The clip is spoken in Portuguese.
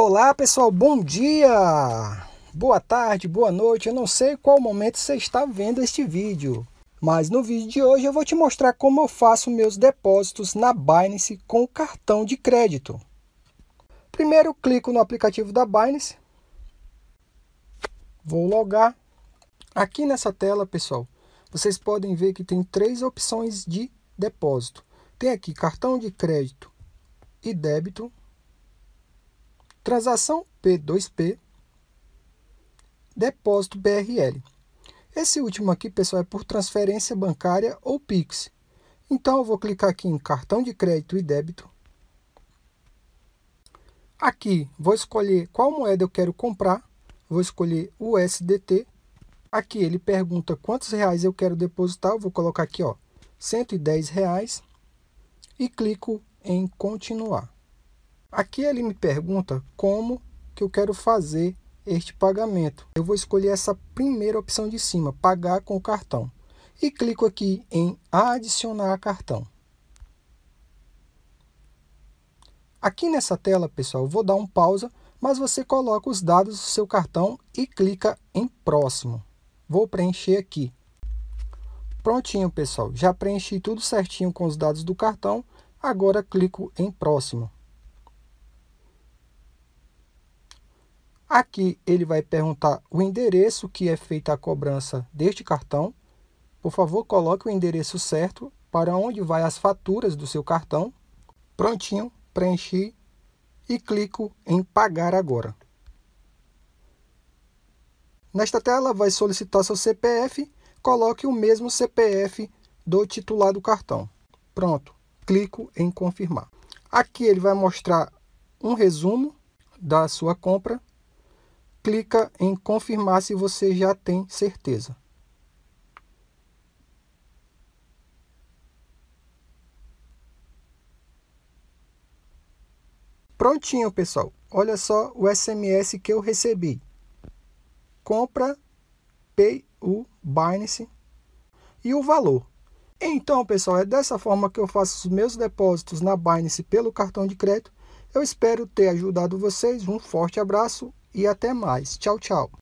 Olá pessoal, bom dia, boa tarde, boa noite. Eu não sei qual momento você está vendo este vídeo, mas no vídeo de hoje eu vou te mostrar como eu faço meus depósitos na Binance com cartão de crédito. Primeiro clico no aplicativo da Binance, vou logar. Aqui nessa tela, pessoal, vocês podem ver que tem três opções de depósito. Tem aqui cartão de crédito e débito Transação P2P, depósito BRL. Esse último aqui, pessoal, é por transferência bancária ou Pix. Então, eu vou clicar aqui em cartão de crédito e débito. Aqui, vou escolher qual moeda eu quero comprar. Vou escolher o USDT. Aqui, ele pergunta quantos reais eu quero depositar. Eu vou colocar aqui, ó, 110 reais. E clico em continuar. Aqui ele me pergunta como que eu quero fazer este pagamento. Eu vou escolher essa primeira opção de cima, pagar com cartão. E clico aqui em adicionar cartão. Aqui nessa tela, pessoal, vou dar um pausa, mas você coloca os dados do seu cartão e clica em próximo. Vou preencher aqui. Prontinho, pessoal. Já preenchi tudo certinho com os dados do cartão. Agora clico em próximo. Aqui ele vai perguntar o endereço que é feita a cobrança deste cartão. Por favor, coloque o endereço certo para onde vai as faturas do seu cartão. Prontinho, preenchi e clico em pagar agora. Nesta tela vai solicitar seu CPF, coloque o mesmo CPF do titular do cartão. Pronto, clico em confirmar. Aqui ele vai mostrar um resumo da sua compra clica em confirmar se você já tem certeza. Prontinho, pessoal. Olha só o SMS que eu recebi. Compra PU Binance e o valor. Então, pessoal, é dessa forma que eu faço os meus depósitos na Binance pelo cartão de crédito. Eu espero ter ajudado vocês. Um forte abraço e até mais. Tchau, tchau.